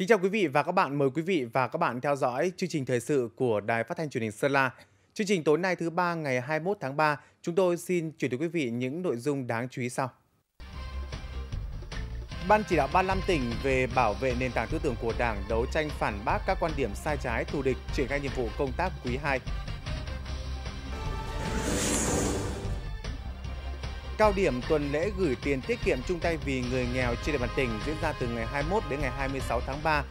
Kính chào quý vị và các bạn, mời quý vị và các bạn theo dõi chương trình thời sự của Đài Phát thanh Truyền hình Sơn La. Chương trình tối nay thứ ba ngày 21 tháng 3, chúng tôi xin chuyển tới quý vị những nội dung đáng chú ý sau. Ban chỉ đạo 35 tỉnh về bảo vệ nền tảng tư tưởng của Đảng đấu tranh phản bác các quan điểm sai trái thù địch triển khai nhiệm vụ công tác quý 2 Cao điểm tuần lễ gửi tiền tiết kiệm chung tay vì người nghèo trên địa bàn tỉnh diễn ra từ ngày 21 đến ngày 26 tháng 3.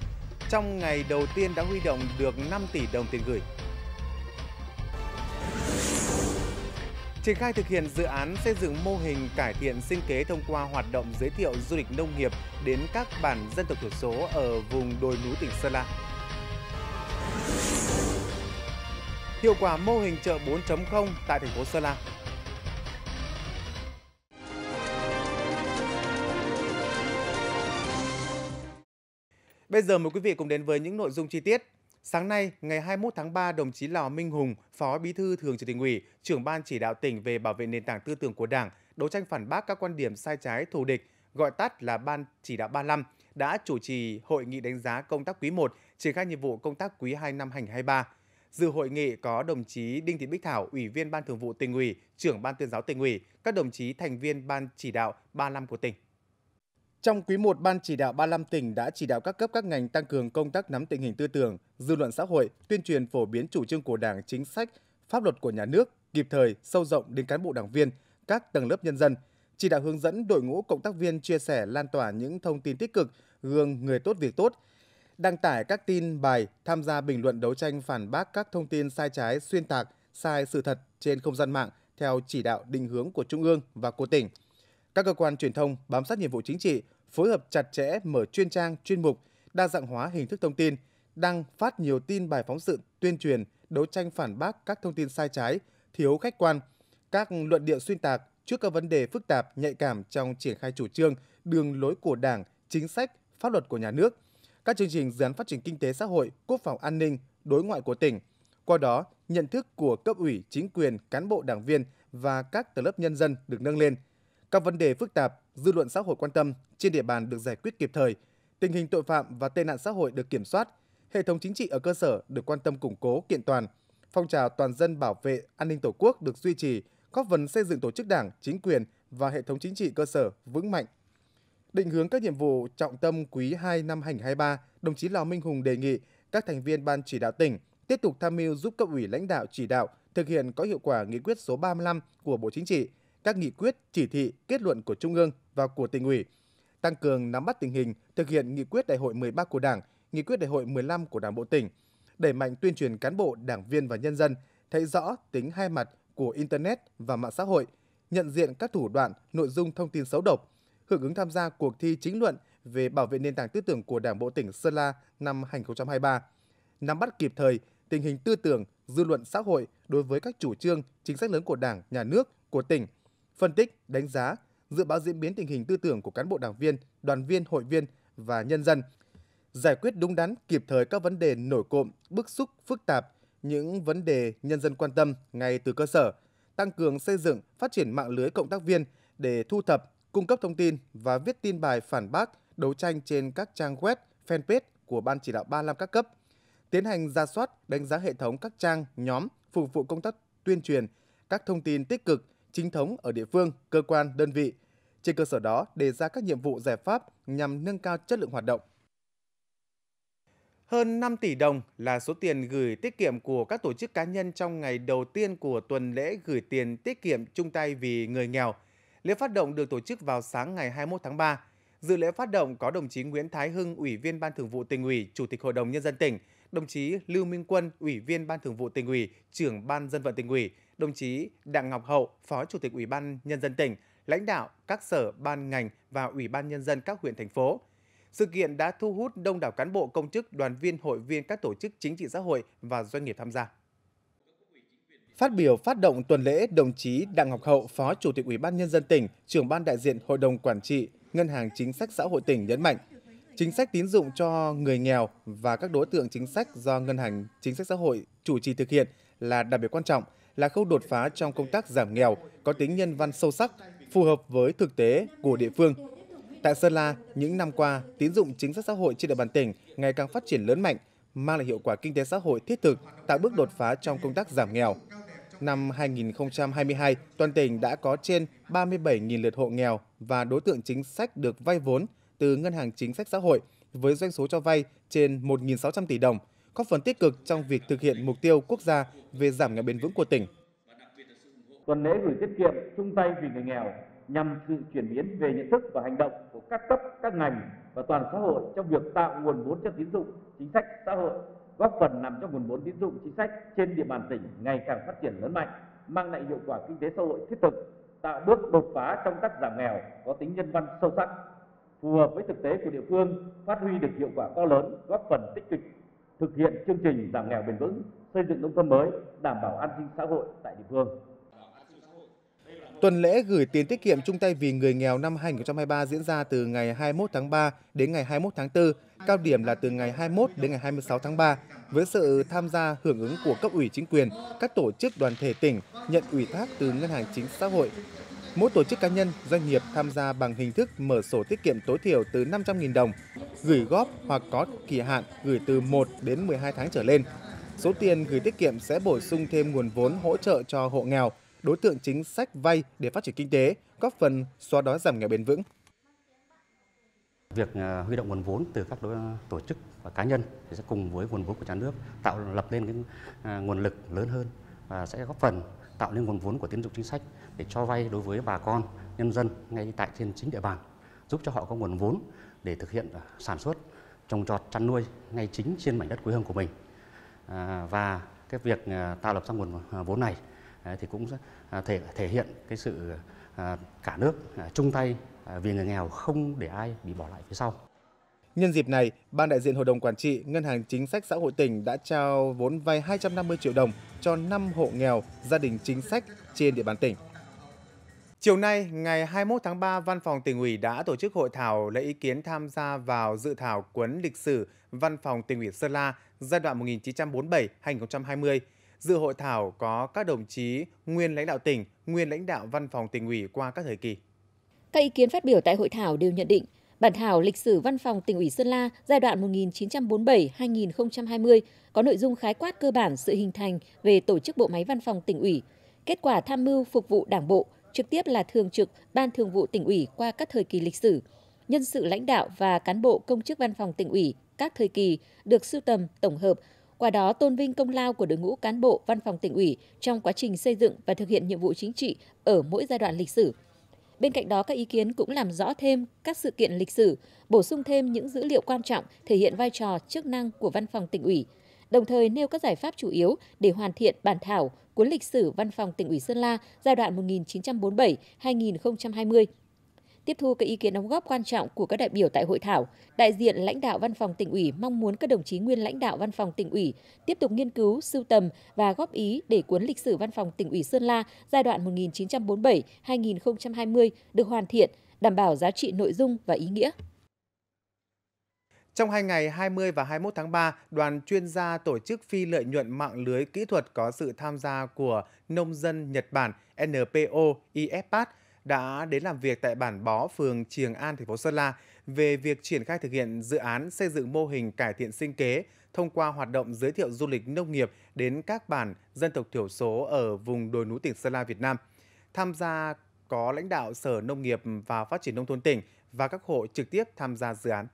Trong ngày đầu tiên đã huy động được 5 tỷ đồng tiền gửi. Triển khai thực hiện dự án xây dựng mô hình cải thiện sinh kế thông qua hoạt động giới thiệu du lịch nông nghiệp đến các bản dân tộc thiểu số ở vùng đồi núi tỉnh Sơn La. Hiệu quả mô hình chợ 4.0 tại thành phố Sơn La Bây giờ mời quý vị cùng đến với những nội dung chi tiết. Sáng nay, ngày 21 tháng 3, đồng chí Lò Minh Hùng, Phó Bí thư Thường trực tỉnh ủy, trưởng ban chỉ đạo tỉnh về bảo vệ nền tảng tư tưởng của Đảng, đấu tranh phản bác các quan điểm sai trái thù địch, gọi tắt là Ban chỉ đạo 35, đã chủ trì hội nghị đánh giá công tác quý 1, triển khai nhiệm vụ công tác quý 2 năm 2023. Dự hội nghị có đồng chí Đinh Thị Bích Thảo, Ủy viên Ban Thường vụ tỉnh ủy, trưởng Ban tuyên giáo tỉnh ủy, các đồng chí thành viên Ban chỉ đạo 35 của tỉnh. Trong quý 1, Ban chỉ đạo 35 tỉnh đã chỉ đạo các cấp các ngành tăng cường công tác nắm tình hình tư tưởng, dư luận xã hội, tuyên truyền phổ biến chủ trương của Đảng, chính sách, pháp luật của nhà nước, kịp thời, sâu rộng đến cán bộ đảng viên, các tầng lớp nhân dân, chỉ đạo hướng dẫn đội ngũ cộng tác viên chia sẻ lan tỏa những thông tin tích cực, gương người tốt việc tốt, đăng tải các tin bài, tham gia bình luận đấu tranh phản bác các thông tin sai trái, xuyên tạc, sai sự thật trên không gian mạng theo chỉ đạo định hướng của Trung ương và của tỉnh – các cơ quan truyền thông bám sát nhiệm vụ chính trị, phối hợp chặt chẽ mở chuyên trang, chuyên mục, đa dạng hóa hình thức thông tin, đăng phát nhiều tin bài phóng sự, tuyên truyền, đấu tranh phản bác các thông tin sai trái, thiếu khách quan, các luận điệu xuyên tạc trước các vấn đề phức tạp, nhạy cảm trong triển khai chủ trương, đường lối của Đảng, chính sách, pháp luật của nhà nước, các chương trình dự án phát triển kinh tế xã hội, quốc phòng an ninh, đối ngoại của tỉnh. Qua đó, nhận thức của cấp ủy, chính quyền, cán bộ đảng viên và các tầng lớp nhân dân được nâng lên – các vấn đề phức tạp, dư luận xã hội quan tâm trên địa bàn được giải quyết kịp thời, tình hình tội phạm và tệ nạn xã hội được kiểm soát, hệ thống chính trị ở cơ sở được quan tâm củng cố kiện toàn, phong trào toàn dân bảo vệ an ninh Tổ quốc được duy trì, góp phần xây dựng tổ chức Đảng, chính quyền và hệ thống chính trị cơ sở vững mạnh. Định hướng các nhiệm vụ trọng tâm quý 2 năm 2023, đồng chí lò Minh Hùng đề nghị các thành viên ban chỉ đạo tỉnh tiếp tục tham mưu giúp cấp ủy lãnh đạo chỉ đạo thực hiện có hiệu quả nghị quyết số 35 của Bộ Chính trị các nghị quyết, chỉ thị, kết luận của Trung ương và của tỉnh ủy, tăng cường nắm bắt tình hình, thực hiện nghị quyết đại hội 13 của Đảng, nghị quyết đại hội 15 của Đảng bộ tỉnh, đẩy mạnh tuyên truyền cán bộ, đảng viên và nhân dân thấy rõ tính hai mặt của internet và mạng xã hội, nhận diện các thủ đoạn, nội dung thông tin xấu độc, hưởng ứng tham gia cuộc thi chính luận về bảo vệ nền tảng tư tưởng của Đảng bộ tỉnh Sơn La năm 2023. Nắm bắt kịp thời tình hình tư tưởng, dư luận xã hội đối với các chủ trương, chính sách lớn của Đảng, nhà nước, của tỉnh – phân tích, đánh giá, dự báo diễn biến tình hình tư tưởng của cán bộ đảng viên, đoàn viên, hội viên và nhân dân, giải quyết đúng đắn kịp thời các vấn đề nổi cộm, bức xúc, phức tạp, những vấn đề nhân dân quan tâm ngay từ cơ sở, tăng cường xây dựng, phát triển mạng lưới cộng tác viên để thu thập, cung cấp thông tin và viết tin bài phản bác, đấu tranh trên các trang web, fanpage của Ban chỉ đạo 35 các cấp, tiến hành ra soát, đánh giá hệ thống các trang, nhóm, phục vụ công tác tuyên truyền, các thông tin tích cực, chính thống ở địa phương, cơ quan, đơn vị. Trên cơ sở đó, đề ra các nhiệm vụ giải pháp nhằm nâng cao chất lượng hoạt động. Hơn 5 tỷ đồng là số tiền gửi tiết kiệm của các tổ chức cá nhân trong ngày đầu tiên của tuần lễ gửi tiền tiết kiệm chung tay vì người nghèo. Lễ phát động được tổ chức vào sáng ngày 21 tháng 3. Dự lễ phát động có đồng chí Nguyễn Thái Hưng, Ủy viên Ban Thường vụ tỉnh ủy, Chủ tịch Hội đồng Nhân dân tỉnh – đồng chí Lưu Minh Quân, Ủy viên Ban Thường vụ tỉnh ủy, trưởng Ban dân vận tỉnh ủy, đồng chí Đặng Ngọc Hậu, Phó Chủ tịch Ủy ban Nhân dân tỉnh, lãnh đạo các sở, ban ngành và Ủy ban Nhân dân các huyện, thành phố. Sự kiện đã thu hút đông đảo cán bộ công chức, đoàn viên, hội viên các tổ chức chính trị xã hội và doanh nghiệp tham gia. Phát biểu phát động tuần lễ, đồng chí Đặng Ngọc Hậu, Phó Chủ tịch Ủy ban Nhân dân tỉnh, trưởng ban đại diện Hội đồng Quản trị, Ngân hàng Chính sách Xã hội tỉnh nhấn mạnh, chính sách tín dụng cho người nghèo và các đối tượng chính sách do Ngân hàng Chính sách Xã hội chủ trì thực hiện là đặc biệt quan trọng, là khâu đột phá trong công tác giảm nghèo, có tính nhân văn sâu sắc, phù hợp với thực tế của địa phương. Tại Sơn La, những năm qua, tín dụng chính sách xã hội trên địa bàn tỉnh ngày càng phát triển lớn mạnh, mang lại hiệu quả kinh tế xã hội thiết thực, tạo bước đột phá trong công tác giảm nghèo. Năm 2022, toàn tỉnh đã có trên 37.000 lượt hộ nghèo và đối tượng chính sách được vay vốn – từ Ngân hàng Chính sách Xã hội với doanh số cho vay trên 1.600 tỷ đồng, góp phần tích cực trong việc thực hiện mục tiêu quốc gia về giảm nghèo bền vững của tỉnh. Tuần lễ gửi tiết kiệm chung tay vì người nghèo nhằm sự chuyển biến về nhận thức và hành động của các cấp, các ngành và toàn xã hội trong việc tạo nguồn vốn cho tín dụng, chính sách xã hội, góp phần làm cho nguồn vốn tín dụng chính sách trên địa bàn tỉnh ngày càng phát triển lớn mạnh, mang lại hiệu quả kinh tế xã hội thiết thực, tạo bước đột phá trong các giảm nghèo có tính nhân văn sâu sắc, phù hợp với thực tế của địa phương, phát huy được hiệu quả to lớn, góp phần tích cực thực hiện chương trình giảm nghèo bền vững, xây dựng nông thôn mới, đảm bảo an sinh xã hội tại địa phương. Tuần lễ gửi tiền tiết kiệm chung tay vì người nghèo năm 2023 diễn ra từ ngày 21 tháng 3 đến ngày 21 tháng 4, cao điểm là từ ngày 21 đến ngày 26 tháng 3, với sự tham gia hưởng ứng của cấp ủy chính quyền, các tổ chức đoàn thể tỉnh, nhận ủy thác từ Ngân hàng Chính xã hội, Mỗi tổ chức cá nhân, doanh nghiệp tham gia bằng hình thức mở sổ tiết kiệm tối thiểu từ 500.000 đồng, gửi góp hoặc có kỳ hạn gửi từ 1 đến 12 tháng trở lên. Số tiền gửi tiết kiệm sẽ bổ sung thêm nguồn vốn hỗ trợ cho hộ nghèo, đối tượng chính sách vay để phát triển kinh tế, góp phần xóa đói giảm nghèo bền vững. Việc à, huy động nguồn vốn từ các à, tổ chức và cá nhân thì sẽ cùng với nguồn vốn của nhà nước tạo lập nên cái à, nguồn lực lớn hơn và sẽ góp phần tạo nên nguồn vốn của tín dụng chính sách để cho vay đối với bà con nhân dân ngay tại trên chính địa bàn giúp cho họ có nguồn vốn để thực hiện à, sản xuất trồng trọt chăn nuôi ngay chính trên mảnh đất quê hương của mình à, và cái việc à, tạo lập ra nguồn vốn này thì cũng thể thể hiện cái sự cả nước chung tay vì người nghèo không để ai bị bỏ lại phía sau Nhân dịp này, Ban đại diện Hội đồng Quản trị Ngân hàng Chính sách Xã hội tỉnh đã trao vốn vay 250 triệu đồng cho 5 hộ nghèo, gia đình chính sách trên địa bàn tỉnh. Chiều nay, ngày 21 tháng 3, Văn phòng tỉnh ủy đã tổ chức hội thảo lấy ý kiến tham gia vào dự thảo cuốn lịch sử Văn phòng tỉnh ủy Sơn La giai đoạn 1947-2020. Dự hội thảo có các đồng chí nguyên lãnh đạo tỉnh, nguyên lãnh đạo Văn phòng tỉnh ủy qua các thời kỳ. Các ý kiến phát biểu tại hội thảo đều nhận định Bản thảo lịch sử văn phòng tỉnh ủy Sơn La giai đoạn 1947-2020 có nội dung khái quát cơ bản sự hình thành về tổ chức bộ máy văn phòng tỉnh ủy, kết quả tham mưu phục vụ Đảng bộ, trực tiếp là thường trực Ban Thường vụ tỉnh ủy qua các thời kỳ lịch sử, nhân sự lãnh đạo và cán bộ công chức văn phòng tỉnh ủy các thời kỳ được sưu tầm, tổng hợp, qua đó tôn vinh công lao của đội ngũ cán bộ văn phòng tỉnh ủy trong quá trình xây dựng và thực hiện nhiệm vụ chính trị ở mỗi giai đoạn lịch sử. Bên cạnh đó, các ý kiến cũng làm rõ thêm các sự kiện lịch sử, bổ sung thêm những dữ liệu quan trọng thể hiện vai trò, chức năng của văn phòng tỉnh ủy, đồng thời nêu các giải pháp chủ yếu để hoàn thiện bản thảo cuốn lịch sử văn phòng tỉnh ủy Sơn La giai đoạn 1947-2020 Tiếp thu các ý kiến đóng góp quan trọng của các đại biểu tại hội thảo, đại diện lãnh đạo văn phòng tỉnh ủy mong muốn các đồng chí nguyên lãnh đạo văn phòng tỉnh ủy tiếp tục nghiên cứu, sưu tầm và góp ý để cuốn lịch sử văn phòng tỉnh ủy Sơn La giai đoạn 1947-2020 được hoàn thiện, đảm bảo giá trị nội dung và ý nghĩa. Trong hai ngày 20 và 21 tháng 3, đoàn chuyên gia tổ chức phi lợi nhuận mạng lưới kỹ thuật có sự tham gia của nông dân Nhật Bản NPO IFPAT đã đến làm việc tại bản Bó, phường Triềng An, thành phố Sơn La về việc triển khai thực hiện dự án xây dựng mô hình cải thiện sinh kế thông qua hoạt động giới thiệu du lịch nông nghiệp đến các bản dân tộc thiểu số ở vùng đồi núi tỉnh Sơn La Việt Nam. Tham gia có lãnh đạo Sở Nông nghiệp và Phát triển Nông thôn tỉnh và các hộ trực tiếp tham gia dự án.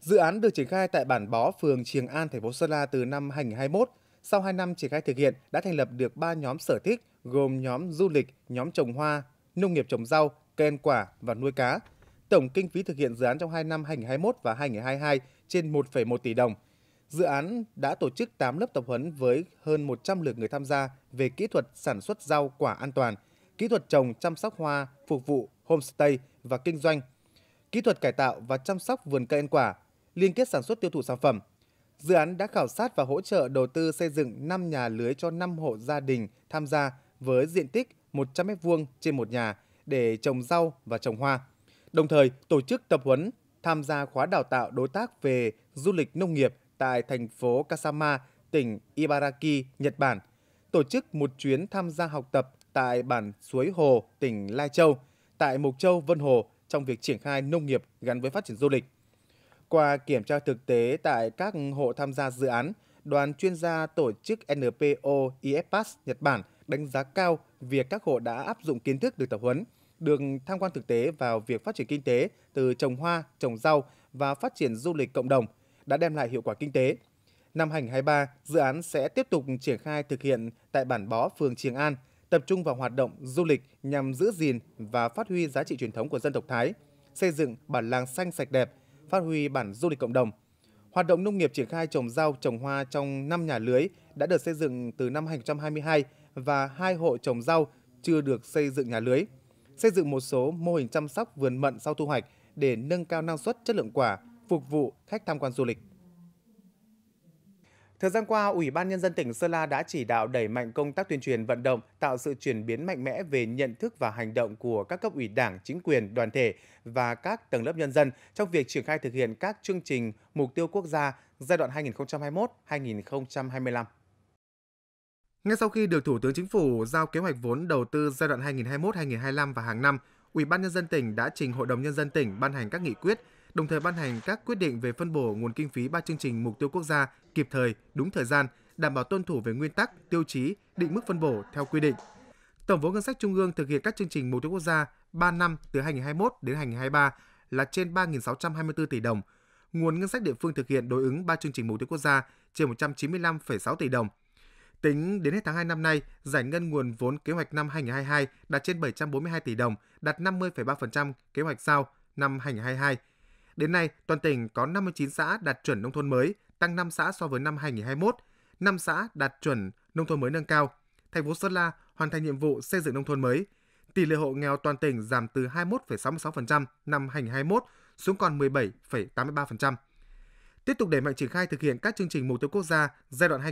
Dự án được triển khai tại bản Bó, phường Triềng An, thành phố Sơn La từ năm 2021 sau 2 năm triển khai thực hiện, đã thành lập được 3 nhóm sở thích gồm nhóm du lịch, nhóm trồng hoa, nông nghiệp trồng rau, cây ăn quả và nuôi cá. Tổng kinh phí thực hiện dự án trong 2 năm 2021 và 2022 trên 1,1 tỷ đồng. Dự án đã tổ chức 8 lớp tập huấn với hơn 100 lượt người tham gia về kỹ thuật sản xuất rau quả an toàn, kỹ thuật trồng chăm sóc hoa, phục vụ homestay và kinh doanh, kỹ thuật cải tạo và chăm sóc vườn cây ăn quả, liên kết sản xuất tiêu thụ sản phẩm, Dự án đã khảo sát và hỗ trợ đầu tư xây dựng 5 nhà lưới cho 5 hộ gia đình tham gia với diện tích 100m2 trên một nhà để trồng rau và trồng hoa. Đồng thời, tổ chức tập huấn tham gia khóa đào tạo đối tác về du lịch nông nghiệp tại thành phố Kasama, tỉnh Ibaraki, Nhật Bản, tổ chức một chuyến tham gia học tập tại bản Suối Hồ, tỉnh Lai Châu, tại Mộc Châu, Vân Hồ trong việc triển khai nông nghiệp gắn với phát triển du lịch – qua kiểm tra thực tế tại các hộ tham gia dự án, đoàn chuyên gia tổ chức NPO IFPAS Nhật Bản đánh giá cao việc các hộ đã áp dụng kiến thức được tập huấn, được tham quan thực tế vào việc phát triển kinh tế từ trồng hoa, trồng rau và phát triển du lịch cộng đồng đã đem lại hiệu quả kinh tế. Năm 2023, dự án sẽ tiếp tục triển khai thực hiện tại bản bó phường Triềng An, tập trung vào hoạt động du lịch nhằm giữ gìn và phát huy giá trị truyền thống của dân tộc Thái, xây dựng bản làng xanh sạch đẹp phát huy bản du lịch cộng đồng. Hoạt động nông nghiệp triển khai trồng rau, trồng hoa trong 5 nhà lưới đã được xây dựng từ năm 2022 và hai hộ trồng rau chưa được xây dựng nhà lưới. Xây dựng một số mô hình chăm sóc vườn mận sau thu hoạch để nâng cao năng suất chất lượng quả, phục vụ khách tham quan du lịch. Thời gian qua, Ủy ban Nhân dân tỉnh Sơn La đã chỉ đạo đẩy mạnh công tác tuyên truyền vận động, tạo sự chuyển biến mạnh mẽ về nhận thức và hành động của các cấp ủy đảng, chính quyền, đoàn thể và các tầng lớp nhân dân trong việc triển khai thực hiện các chương trình, mục tiêu quốc gia giai đoạn 2021-2025. Ngay sau khi được Thủ tướng Chính phủ giao kế hoạch vốn đầu tư giai đoạn 2021-2025 và hàng năm, Ủy ban nhân dân tỉnh đã trình Hội đồng nhân dân tỉnh ban hành các nghị quyết đồng thời ban hành các quyết định về phân bổ nguồn kinh phí ba chương trình mục tiêu quốc gia kịp thời, đúng thời gian, đảm bảo tuân thủ về nguyên tắc, tiêu chí, định mức phân bổ theo quy định. Tổng vốn ngân sách trung ương thực hiện các chương trình mục tiêu quốc gia 3 năm từ 2021 đến 2023 là trên 3.624 tỷ đồng. Nguồn ngân sách địa phương thực hiện đối ứng 3 chương trình mục tiêu quốc gia trên 195,6 tỷ đồng. Tính đến hết tháng 2 năm nay, giải ngân nguồn vốn kế hoạch năm 2022 đạt trên 742 tỷ đồng, đạt 50,3% kế hoạch giao năm 2022 Đến nay, toàn tỉnh có 59 xã đạt chuẩn nông thôn mới, tăng 5 xã so với năm 2021, 5 xã đạt chuẩn nông thôn mới nâng cao. Thành phố Sơn La hoàn thành nhiệm vụ xây dựng nông thôn mới. Tỷ lệ hộ nghèo toàn tỉnh giảm từ 21,66% năm 2021 xuống còn 17,83%. Tiếp tục đẩy mạnh triển khai thực hiện các chương trình mục tiêu quốc gia giai đoạn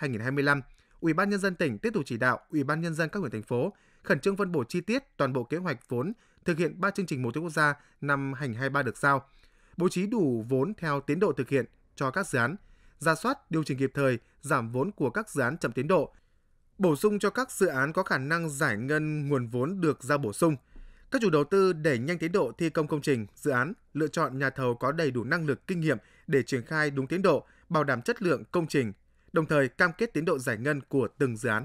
2021-2025, Ủy ban nhân dân tỉnh tiếp tục chỉ đạo Ủy ban nhân dân các huyện thành phố khẩn trương phân bổ chi tiết toàn bộ kế hoạch vốn thực hiện 3 chương trình mục tiêu quốc gia năm 2023 được giao, bố trí đủ vốn theo tiến độ thực hiện cho các dự án, ra soát, điều chỉnh kịp thời, giảm vốn của các dự án chậm tiến độ, bổ sung cho các dự án có khả năng giải ngân nguồn vốn được giao bổ sung. Các chủ đầu tư đẩy nhanh tiến độ thi công công trình, dự án, lựa chọn nhà thầu có đầy đủ năng lực kinh nghiệm để triển khai đúng tiến độ, bảo đảm chất lượng công trình, đồng thời cam kết tiến độ giải ngân của từng dự án.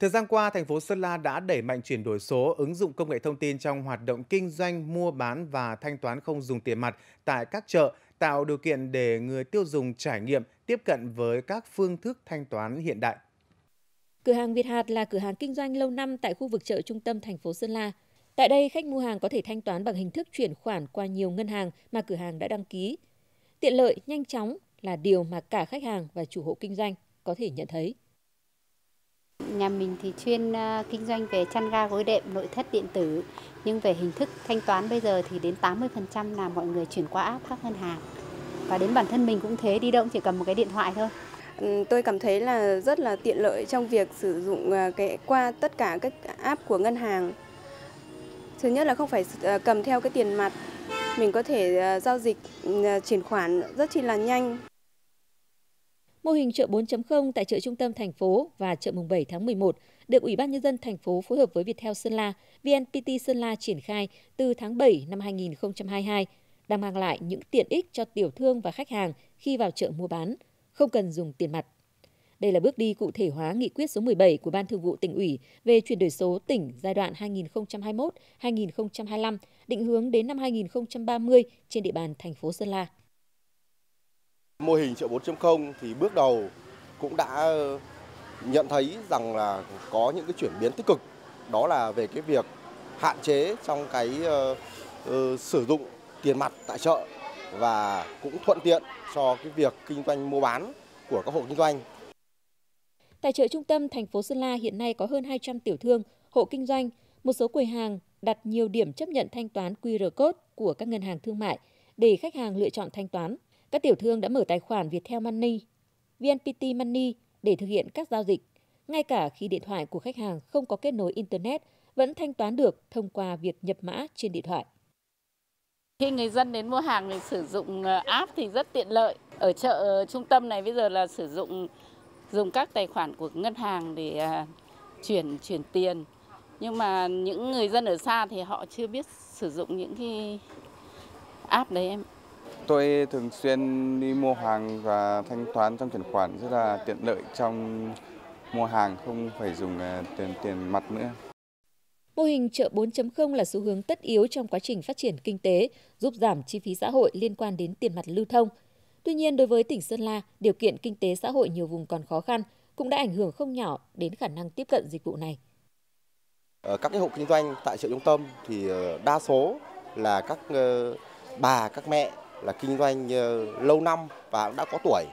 Thời gian qua, thành phố Sơn La đã đẩy mạnh chuyển đổi số, ứng dụng công nghệ thông tin trong hoạt động kinh doanh, mua bán và thanh toán không dùng tiền mặt tại các chợ, tạo điều kiện để người tiêu dùng trải nghiệm tiếp cận với các phương thức thanh toán hiện đại. Cửa hàng Việt Hạt là cửa hàng kinh doanh lâu năm tại khu vực chợ trung tâm thành phố Sơn La. Tại đây, khách mua hàng có thể thanh toán bằng hình thức chuyển khoản qua nhiều ngân hàng mà cửa hàng đã đăng ký. Tiện lợi, nhanh chóng là điều mà cả khách hàng và chủ hộ kinh doanh có thể nhận thấy. Nhà mình thì chuyên à, kinh doanh về chăn ga gối đệm nội thất điện tử nhưng về hình thức thanh toán bây giờ thì đến 80% là mọi người chuyển qua app các ngân hàng và đến bản thân mình cũng thế đi động chỉ cầm một cái điện thoại thôi ừ, tôi cảm thấy là rất là tiện lợi trong việc sử dụng à, cái qua tất cả các app của ngân hàng thứ nhất là không phải à, cầm theo cái tiền mặt mình có thể giao dịch ừ, chuyển khoản rất chi là nhanh Mô hình chợ 4.0 tại chợ trung tâm thành phố và chợ mùng 7 tháng 11 được Ủy ban Nhân dân thành phố phối hợp với Viettel Sơn La, VNPT Sơn La triển khai từ tháng 7 năm 2022, đang mang lại những tiện ích cho tiểu thương và khách hàng khi vào chợ mua bán, không cần dùng tiền mặt. Đây là bước đi cụ thể hóa nghị quyết số 17 của Ban Thường vụ tỉnh ủy về chuyển đổi số tỉnh giai đoạn 2021-2025, định hướng đến năm 2030 trên địa bàn thành phố Sơn La. Mô hình chợ 4.0 thì bước đầu cũng đã nhận thấy rằng là có những cái chuyển biến tích cực đó là về cái việc hạn chế trong cái uh, uh, sử dụng tiền mặt tại chợ và cũng thuận tiện cho cái việc kinh doanh mua bán của các hộ kinh doanh. Tại chợ trung tâm thành phố Sơn La hiện nay có hơn 200 tiểu thương, hộ kinh doanh, một số quầy hàng đặt nhiều điểm chấp nhận thanh toán QR code của các ngân hàng thương mại để khách hàng lựa chọn thanh toán. Các tiểu thương đã mở tài khoản Viettel Money, VNPT Money để thực hiện các giao dịch. Ngay cả khi điện thoại của khách hàng không có kết nối Internet, vẫn thanh toán được thông qua việc nhập mã trên điện thoại. Khi người dân đến mua hàng thì sử dụng ờ, app thì rất tiện lợi. Ở chợ ờ, trung tâm này bây giờ là sử dụng dùng các tài khoản của ngân hàng để ờ, chuyển chuyển tiền. Nhưng mà những người dân ở xa thì họ chưa biết sử dụng những cái app đấy em. Tôi thường xuyên đi mua hàng và thanh toán trong chuyển khoản rất là tiện lợi trong mua hàng không phải dùng à, tiền tiền mặt nữa. Mô hình chợ 4.0 là xu hướng tất yếu trong quá trình phát triển kinh tế, giúp giảm chi phí xã hội liên quan đến tiền mặt lưu thông. Tuy nhiên, đối với tỉnh Sơn La, điều kiện kinh tế xã hội nhiều vùng còn khó khăn cũng đã ảnh hưởng không nhỏ đến khả năng tiếp cận dịch vụ này. Các cái hộ kinh doanh tại chợ trung tâm thì ờ, đa số là các ờ, bà, các mẹ là kinh doanh ờ, lâu năm và đã có tuổi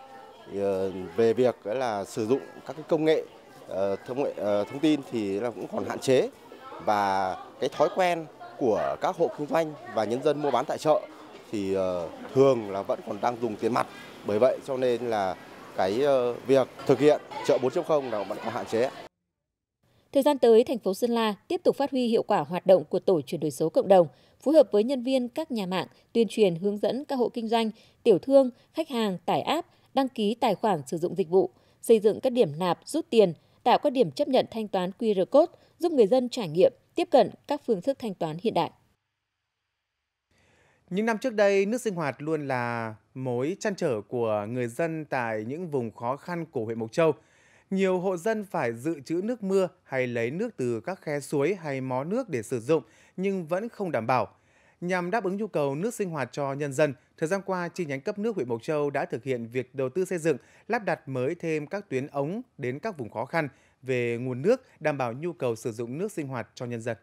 ờ, về việc là sử dụng các cái công nghệ ờ, thông nghệ thông tin thì là cũng còn hạn chế và cái thói quen của các hộ kinh doanh và nhân dân mua bán tại chợ thì thường là vẫn còn đang dùng tiền mặt. Bởi vậy cho nên là cái việc thực hiện chợ 4.0 là vẫn còn hạn chế. Thời gian tới, thành phố Sơn La tiếp tục phát huy hiệu quả hoạt động của tổ chuyển đổi số cộng đồng, phối hợp với nhân viên các nhà mạng tuyên truyền hướng dẫn các hộ kinh doanh, tiểu thương, khách hàng tải app, đăng ký tài khoản sử dụng dịch vụ, xây dựng các điểm nạp rút tiền, tạo các điểm chấp nhận thanh toán QR code, giúp người dân trải nghiệm, tiếp cận các phương thức thanh toán hiện đại. Những năm trước đây, nước sinh hoạt luôn là mối chăn trở của người dân tại những vùng khó khăn của huyện Mộc Châu – nhiều hộ dân phải dự trữ nước mưa hay lấy nước từ các khe suối hay mó nước để sử dụng nhưng vẫn không đảm bảo. Nhằm đáp ứng nhu cầu nước sinh hoạt cho nhân dân, thời gian qua, chi nhánh cấp nước huyện Mộc Châu đã thực hiện việc đầu tư xây dựng, lắp đặt mới thêm các tuyến ống đến các vùng khó khăn về nguồn nước, đảm bảo nhu cầu sử dụng nước sinh hoạt cho nhân dân.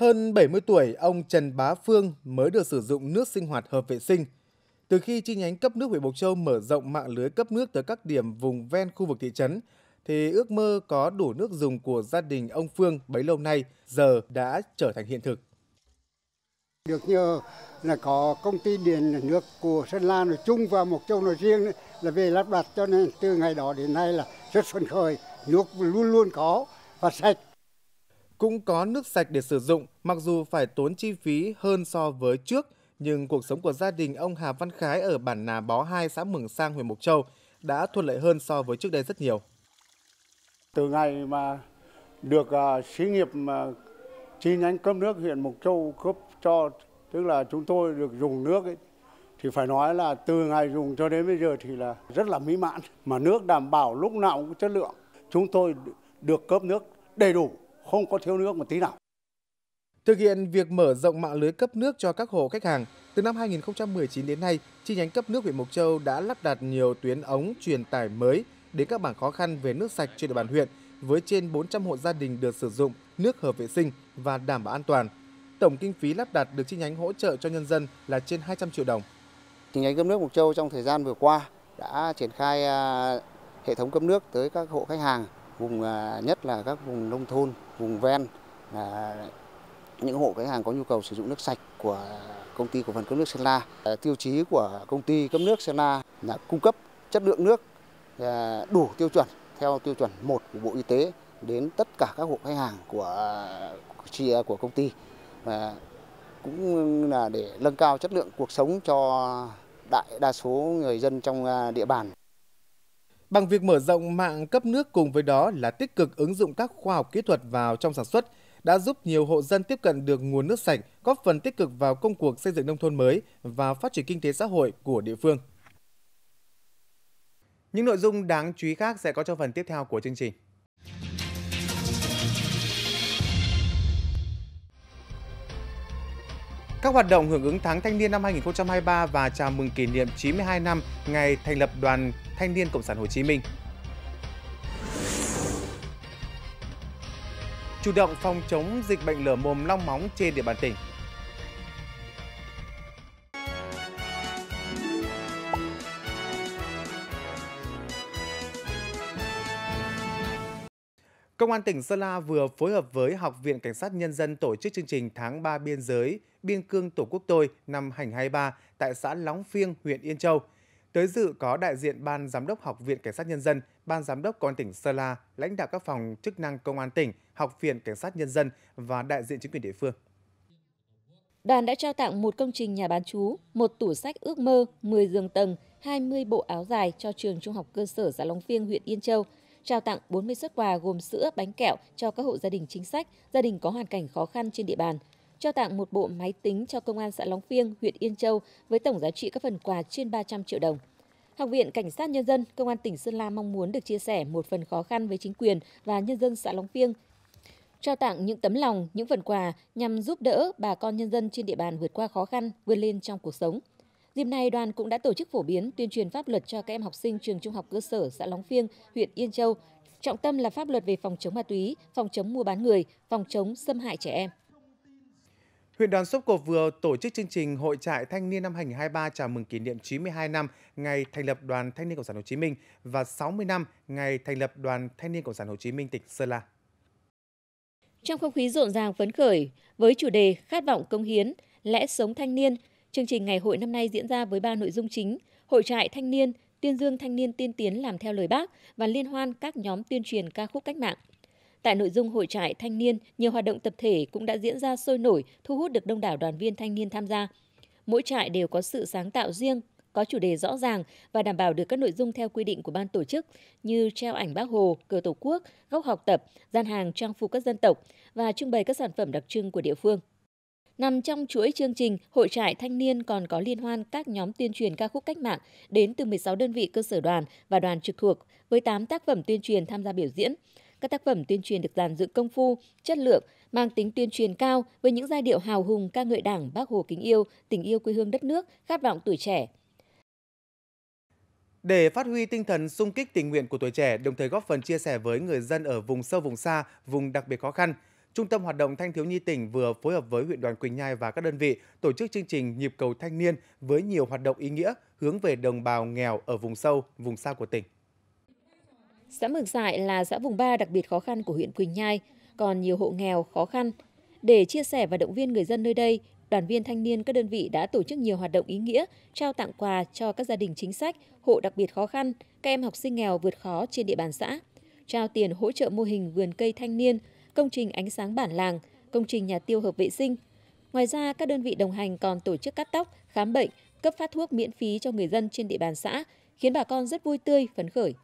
Hơn 70 tuổi, ông Trần Bá Phương mới được sử dụng nước sinh hoạt hợp vệ sinh – từ khi chi nhánh cấp nước huyện Mộc Châu mở rộng mạng lưới cấp nước tới các điểm vùng ven khu vực thị trấn, thì ước mơ có đủ nước dùng của gia đình ông Phương bấy lâu nay giờ đã trở thành hiện thực. Được nhờ là có công ty điện nước của Sơn La nói chung và Mộc Châu nói riêng là về lắp đặt cho nên từ ngày đó đến nay là rất phấn khởi, nước luôn luôn có và sạch. Cũng có nước sạch để sử dụng, mặc dù phải tốn chi phí hơn so với trước, nhưng cuộc sống của gia đình ông Hà Văn Khái ở bản Nà Bó 2, xã Mường Sang, huyện Mộc Châu đã thuận lợi hơn so với trước đây rất nhiều. Từ ngày mà được uh, xí nghiệp mà chi nhánh cấp nước huyện Mộc Châu cấp cho, tức là chúng tôi được dùng nước ấy, thì phải nói là từ ngày dùng cho đến bây giờ thì là rất là mỹ mãn mà nước đảm bảo lúc nào cũng chất lượng chúng tôi được cấp nước đầy đủ không có thiếu nước một tí nào Thực hiện việc mở rộng mạng lưới cấp nước cho các hộ khách hàng, từ năm 2019 đến nay, chi nhánh cấp nước huyện Mộc Châu đã lắp đặt nhiều tuyến ống truyền tải mới đến các bản khó khăn về nước sạch trên địa bàn huyện với trên 400 hộ gia đình được sử dụng nước hợp vệ sinh và đảm bảo an toàn. Tổng kinh phí lắp đặt được chi nhánh hỗ trợ cho nhân dân là trên 200 triệu đồng. Chi nhánh cấp nước Mộc Châu trong thời gian vừa qua đã triển khai à, hệ thống cấp nước tới các hộ khách hàng vùng à, nhất là các vùng nông thôn, vùng ven à, những hộ khách hàng có nhu cầu sử dụng nước sạch của công ty cổ phần cấp nước Sơn La. Ờ, tiêu chí của công ty cấp nước Sơn La là cung cấp chất lượng nước ờ, đủ tiêu chuẩn theo tiêu chuẩn 1 của Bộ Y tế đến tất cả các hộ khách hàng của chị của công ty và cũng là để nâng cao chất lượng cuộc sống cho đại đa số người dân trong ờ, địa bàn. Bằng việc mở rộng mạng cấp nước cùng với đó là tích cực ứng dụng các khoa học kỹ thuật vào trong sản xuất, đã giúp nhiều hộ dân tiếp cận được nguồn nước sạch, góp phần tích cực vào công cuộc xây dựng nông thôn mới và phát triển kinh tế xã hội của địa phương. Những nội dung đáng chú ý khác sẽ có trong phần tiếp theo của chương trình. Các hoạt động hưởng ứng tháng thanh niên năm 2023 và chào mừng kỷ niệm 92 năm ngày thành lập Đoàn Thanh niên Cộng sản Hồ Chí Minh chủ động phòng chống dịch bệnh lở mồm long móng trên địa bàn tỉnh. Công an tỉnh Sơn La vừa phối hợp với Học viện Cảnh sát Nhân dân tổ chức chương trình Tháng 3 Biên giới, Biên cương Tổ quốc tôi năm 2023 tại xã Lóng Phiêng, huyện Yên Châu – Tới dự có đại diện Ban Giám đốc Học viện Cảnh sát Nhân dân, Ban Giám đốc Công an tỉnh Sơn La, lãnh đạo các phòng chức năng Công an tỉnh, Học viện Cảnh sát Nhân dân và đại diện chính quyền địa phương. Đoàn đã trao tặng một công trình nhà bán chú, một tủ sách ước mơ, 10 giường tầng, 20 bộ áo dài cho trường trung học cơ sở xã dạ Long Phiêng, huyện Yên Châu, trao tặng 40 xuất quà gồm sữa, bánh kẹo cho các hộ gia đình chính sách, gia đình có hoàn cảnh khó khăn trên địa bàn, trao tặng một bộ máy tính cho Công an xã Long Phiêng, huyện Yên Châu với tổng giá trị các phần quà trên 300 triệu đồng. Học viện Cảnh sát Nhân dân, Công an tỉnh Sơn La mong muốn được chia sẻ một phần khó khăn với chính quyền và nhân dân xã Long Phiêng, trao tặng những tấm lòng, những phần quà nhằm giúp đỡ bà con nhân dân trên địa bàn vượt qua khó khăn, vươn lên trong cuộc sống. Dịp này, đoàn cũng đã tổ chức phổ biến tuyên truyền pháp luật cho các em học sinh trường trung học cơ sở xã Long Phiêng, huyện Yên Châu. Trọng tâm là pháp luật về phòng chống ma túy, phòng chống mua bán người, phòng chống xâm hại trẻ em. Huyện đoàn Sốp Cộp vừa tổ chức chương trình Hội trại Thanh niên năm 2023 chào mừng kỷ niệm 92 năm ngày thành lập Đoàn Thanh niên Cộng sản Hồ Chí Minh và 60 năm ngày thành lập Đoàn Thanh niên Cộng sản Hồ Chí Minh tỉnh Sơn La. Trong không khí rộn ràng phấn khởi, với chủ đề Khát vọng công hiến, lẽ sống thanh niên, chương trình ngày hội năm nay diễn ra với ba nội dung chính: Hội trại thanh niên, tuyên dương thanh niên tiên tiến làm theo lời Bác và liên hoan các nhóm tuyên truyền ca khúc cách mạng. Tại nội dung hội trại thanh niên, nhiều hoạt động tập thể cũng đã diễn ra sôi nổi, thu hút được đông đảo đoàn viên thanh niên tham gia. Mỗi trại đều có sự sáng tạo riêng, có chủ đề rõ ràng và đảm bảo được các nội dung theo quy định của ban tổ chức như treo ảnh Bác Hồ, cờ Tổ quốc, góc học tập, gian hàng trang phục các dân tộc và trưng bày các sản phẩm đặc trưng của địa phương. Nằm trong chuỗi chương trình, hội trại thanh niên còn có liên hoan các nhóm tuyên truyền ca khúc cách mạng đến từ 16 đơn vị cơ sở đoàn và đoàn trực thuộc với 8 tác phẩm tuyên truyền tham gia biểu diễn các tác phẩm tuyên truyền được giàn dựng công phu, chất lượng, mang tính tuyên truyền cao với những giai điệu hào hùng ca ngợi Đảng, Bác Hồ kính yêu, tình yêu quê hương đất nước, khát vọng tuổi trẻ. Để phát huy tinh thần sung kích tình nguyện của tuổi trẻ, đồng thời góp phần chia sẻ với người dân ở vùng sâu vùng xa, vùng đặc biệt khó khăn, Trung tâm Hoạt động Thanh thiếu nhi tỉnh vừa phối hợp với huyện đoàn Quỳnh Nhai và các đơn vị tổ chức chương trình Nhịp cầu thanh niên với nhiều hoạt động ý nghĩa hướng về đồng bào nghèo ở vùng sâu, vùng xa của tỉnh. Xã Mường Dại là xã vùng 3 đặc biệt khó khăn của huyện Quỳnh Nhai, còn nhiều hộ nghèo khó khăn. Để chia sẻ và động viên người dân nơi đây, đoàn viên thanh niên các đơn vị đã tổ chức nhiều hoạt động ý nghĩa, trao tặng quà cho các gia đình chính sách, hộ đặc biệt khó khăn, các em học sinh nghèo vượt khó trên địa bàn xã, trao tiền hỗ trợ mô hình vườn cây thanh niên, công trình ánh sáng bản làng, công trình nhà tiêu hợp vệ sinh. Ngoài ra, các đơn vị đồng hành còn tổ chức cắt tóc, khám bệnh, cấp phát thuốc miễn phí cho người dân trên địa bàn xã, khiến bà con rất vui tươi, phấn khởi.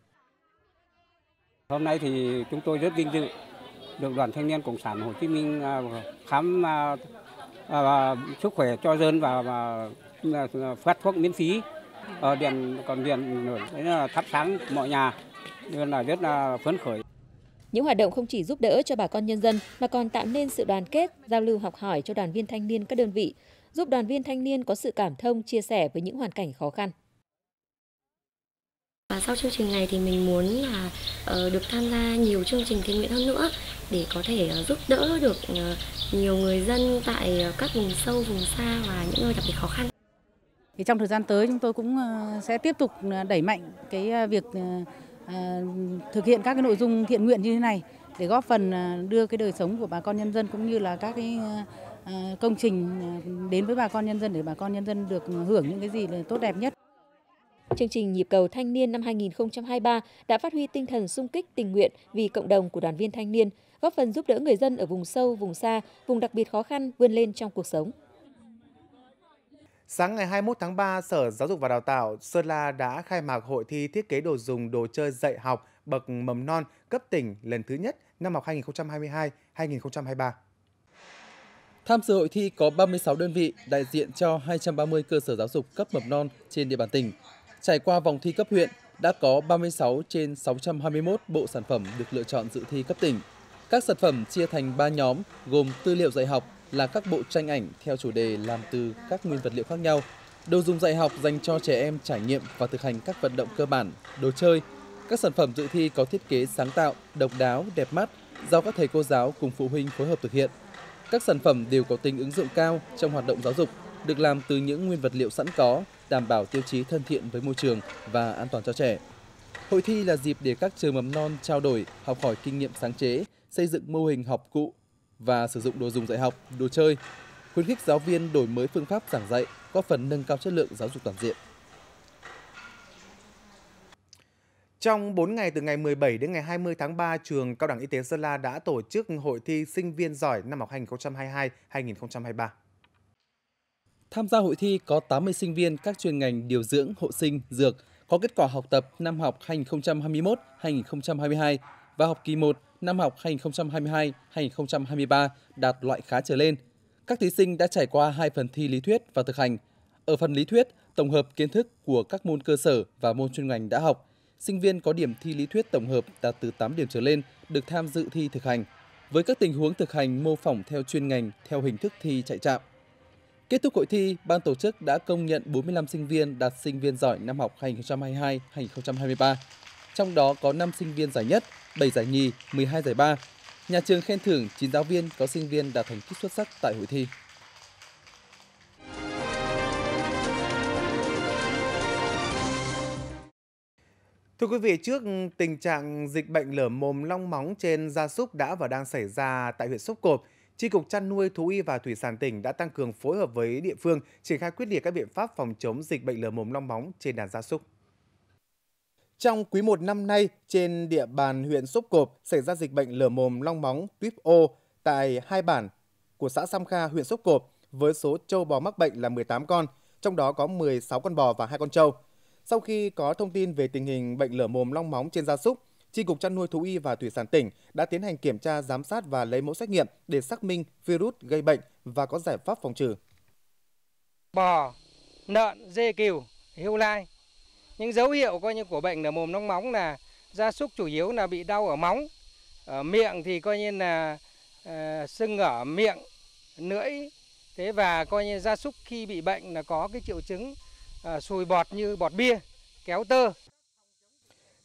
Hôm nay thì chúng tôi rất vinh dự được Đoàn Thanh niên Cộng sản Hồ Chí Minh à, khám à, à, sức khỏe cho dân và, và phát thuốc miễn phí ở điện còn điện thắp sáng mọi nhà nên là rất là phấn khởi. Những hoạt động không chỉ giúp đỡ cho bà con nhân dân mà còn tạo nên sự đoàn kết, giao lưu học hỏi cho đoàn viên thanh niên các đơn vị, giúp đoàn viên thanh niên có sự cảm thông, chia sẻ với những hoàn cảnh khó khăn và sau chương trình này thì mình muốn là uh, được tham gia nhiều chương trình thiện nguyện hơn nữa để có thể uh, giúp đỡ được uh, nhiều người dân tại uh, các vùng sâu vùng xa và những nơi đặc biệt khó khăn thì trong thời gian tới chúng tôi cũng sẽ tiếp tục đẩy mạnh cái việc thực hiện các cái nội dung thiện nguyện như thế này để góp phần đưa cái đời sống của bà con nhân dân cũng như là các cái công trình đến với bà con nhân dân để bà con nhân dân được hưởng những cái gì là tốt đẹp nhất. Chương trình Nhịp cầu thanh niên năm 2023 đã phát huy tinh thần sung kích tình nguyện vì cộng đồng của đoàn viên thanh niên, góp phần giúp đỡ người dân ở vùng sâu, vùng xa, vùng đặc biệt khó khăn vươn lên trong cuộc sống. Sáng ngày 21 tháng 3, Sở Giáo dục và Đào tạo Sơn La đã khai mạc hội thi thiết kế đồ dùng đồ chơi dạy học bậc mầm non cấp tỉnh lần thứ nhất năm học 2022-2023. Tham dự hội thi có 36 đơn vị đại diện cho 230 cơ sở giáo dục cấp mầm non trên địa bàn tỉnh Trải qua vòng thi cấp huyện, đã có 36 trên 621 bộ sản phẩm được lựa chọn dự thi cấp tỉnh. Các sản phẩm chia thành 3 nhóm gồm tư liệu dạy học là các bộ tranh ảnh theo chủ đề làm từ các nguyên vật liệu khác nhau, đồ dùng dạy học dành cho trẻ em trải nghiệm và thực hành các vận động cơ bản, đồ chơi. Các sản phẩm dự thi có thiết kế sáng tạo, độc đáo, đẹp mắt do các thầy cô giáo cùng phụ huynh phối hợp thực hiện. Các sản phẩm đều có tính ứng dụng cao trong hoạt động giáo dục được làm từ những nguyên vật liệu sẵn có, đảm bảo tiêu chí thân thiện với môi trường và an toàn cho trẻ. Hội thi là dịp để các trường mầm non trao đổi, học hỏi kinh nghiệm sáng chế, xây dựng mô hình học cụ và sử dụng đồ dùng dạy học, đồ chơi, khuyến khích giáo viên đổi mới phương pháp giảng dạy, góp phần nâng cao chất lượng giáo dục toàn diện. Trong 4 ngày từ ngày 17 đến ngày 20 tháng 3, trường Cao đẳng Y tế Sơn La đã tổ chức hội thi sinh viên giỏi năm học 2022-2023. Tham gia hội thi có 80 sinh viên các chuyên ngành điều dưỡng, hộ sinh, dược có kết quả học tập năm học 2021-2022 và học kỳ 1 năm học 2022-2023 đạt loại khá trở lên. Các thí sinh đã trải qua hai phần thi lý thuyết và thực hành. Ở phần lý thuyết, tổng hợp kiến thức của các môn cơ sở và môn chuyên ngành đã học. Sinh viên có điểm thi lý thuyết tổng hợp đạt từ 8 điểm trở lên được tham dự thi thực hành với các tình huống thực hành mô phỏng theo chuyên ngành theo hình thức thi chạy chạm. Kết thúc hội thi, ban tổ chức đã công nhận 45 sinh viên đạt sinh viên giỏi năm học 2022-2023. Trong đó có 5 sinh viên giải nhất, 7 giải nhì, 12 giải ba. Nhà trường khen thưởng 9 giáo viên có sinh viên đạt thành tích xuất sắc tại hội thi. Thưa quý vị, trước tình trạng dịch bệnh lở mồm long móng trên gia súc đã và đang xảy ra tại huyện Sóc Cộp, Tri Cục Chăn nuôi, Thú y và Thủy sản tỉnh đã tăng cường phối hợp với địa phương triển khai quyết liệt các biện pháp phòng chống dịch bệnh lở mồm long móng trên đàn gia súc. Trong quý 1 năm nay, trên địa bàn huyện Sốp Cộp xảy ra dịch bệnh lở mồm long móng tuyếp ô tại hai bản của xã Sam Kha, huyện Sốp Cộp với số châu bò mắc bệnh là 18 con, trong đó có 16 con bò và hai con trâu. Sau khi có thông tin về tình hình bệnh lở mồm long móng trên gia súc, Tri Cục Chăn nuôi Thú y và Thủy sản tỉnh đã tiến hành kiểm tra, giám sát và lấy mẫu xét nghiệm để xác minh virus gây bệnh và có giải pháp phòng trừ. Bò, lợn, dê cừu, hươu lai. Những dấu hiệu coi như của bệnh là mồm nóng móng là gia súc chủ yếu là bị đau ở móng, ở miệng thì coi như là uh, sưng ở miệng, lưỡi. Thế và coi như gia súc khi bị bệnh là có cái triệu chứng uh, sùi bọt như bọt bia, kéo tơ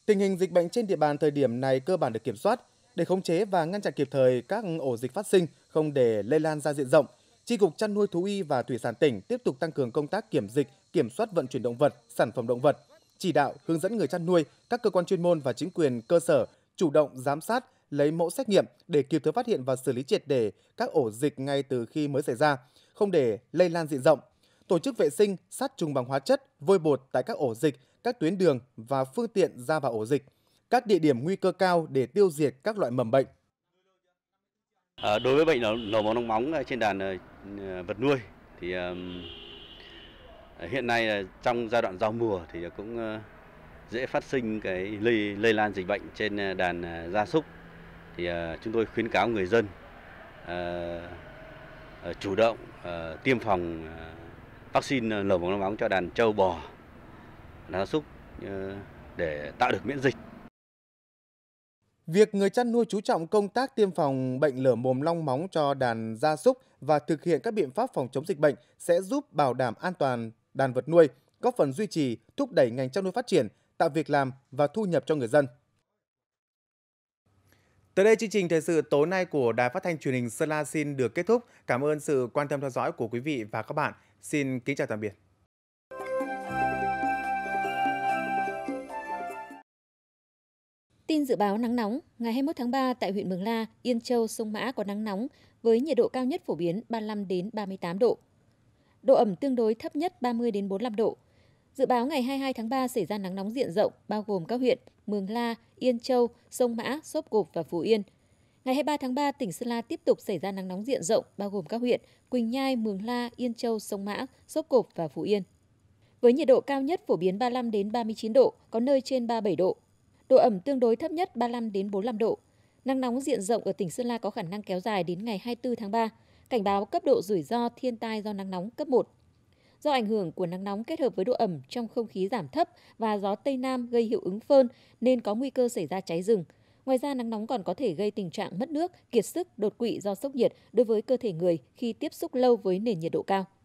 Tình hình dịch bệnh trên địa bàn thời điểm này cơ bản được kiểm soát. Để khống chế và ngăn chặn kịp thời các ổ dịch phát sinh, không để lây lan ra diện rộng, Tri cục chăn nuôi thú y và thủy sản tỉnh tiếp tục tăng cường công tác kiểm dịch, kiểm soát vận chuyển động vật, sản phẩm động vật, chỉ đạo hướng dẫn người chăn nuôi, các cơ quan chuyên môn và chính quyền cơ sở chủ động giám sát, lấy mẫu xét nghiệm để kịp thời phát hiện và xử lý triệt để các ổ dịch ngay từ khi mới xảy ra, không để lây lan diện rộng. Tổ chức vệ sinh, sát trùng bằng hóa chất, vôi bột tại các ổ dịch các tuyến đường và phương tiện ra vào ổ dịch, các địa điểm nguy cơ cao để tiêu diệt các loại mầm bệnh. À, đối với bệnh lở mồm long móng ờ, trên đàn ờ, vật nuôi thì hiện nay trong giai đoạn giao mùa thì cũng dễ phát sinh cái lây lây lan dịch bệnh trên đàn gia súc thì chúng tôi khuyến cáo người dân chủ động tiêm phòng vaccine lở mồm long móng cho đàn trâu bò gia súc ờ, để tạo được miễn dịch. Việc người chăn nuôi chú trọng công tác tiêm phòng bệnh lở mồm long móng cho đàn gia súc và thực hiện các biện pháp phòng chống dịch bệnh sẽ giúp bảo đảm an toàn đàn vật nuôi, góp phần duy trì, thúc đẩy ngành chăn nuôi phát triển, tạo việc làm và thu nhập cho người dân. Tới đây chương trình thời sự tối nay của Đài Phát thanh Truyền hình Sơn La xin được kết thúc. Cảm ơn sự quan tâm theo dõi của quý vị và các bạn. Xin kính chào tạm biệt. Tin dự báo nắng nóng, ngày 21 tháng 3 tại huyện Mường La, Yên Châu, Sông Mã có nắng nóng với nhiệt độ cao nhất phổ biến 35 đến 38 độ. Độ ẩm tương đối thấp nhất 30 đến 45 độ. Dự báo ngày 22 tháng 3 xảy ra nắng nóng diện rộng bao gồm các huyện Mường La, Yên Châu, Sông Mã, Sốp Cộp và Phú Yên. Ngày 23 tháng 3, tỉnh Sơn La tiếp tục xảy ra nắng nóng diện rộng bao gồm các huyện Quỳnh Nhai, Mường La, Yên Châu, Sông Mã, Sốp Cộp và Phú Yên. Với nhiệt độ cao nhất phổ biến 35 đến 39 độ, có nơi trên 37 độ, độ ẩm tương đối thấp nhất 35 đến 45 độ. Nắng nóng diện rộng ở tỉnh Sơn La có khả năng kéo dài đến ngày 24 tháng 3, cảnh báo cấp độ rủi ro thiên tai do nắng nóng cấp 1. Do ảnh hưởng của nắng nóng kết hợp với độ ẩm trong không khí giảm thấp và gió Tây Nam gây hiệu ứng phơn nên có nguy cơ xảy ra cháy rừng. Ngoài ra, nắng nóng còn có thể gây tình trạng mất nước, kiệt sức, đột quỵ do sốc nhiệt đối với cơ thể người khi tiếp xúc lâu với nền nhiệt độ cao.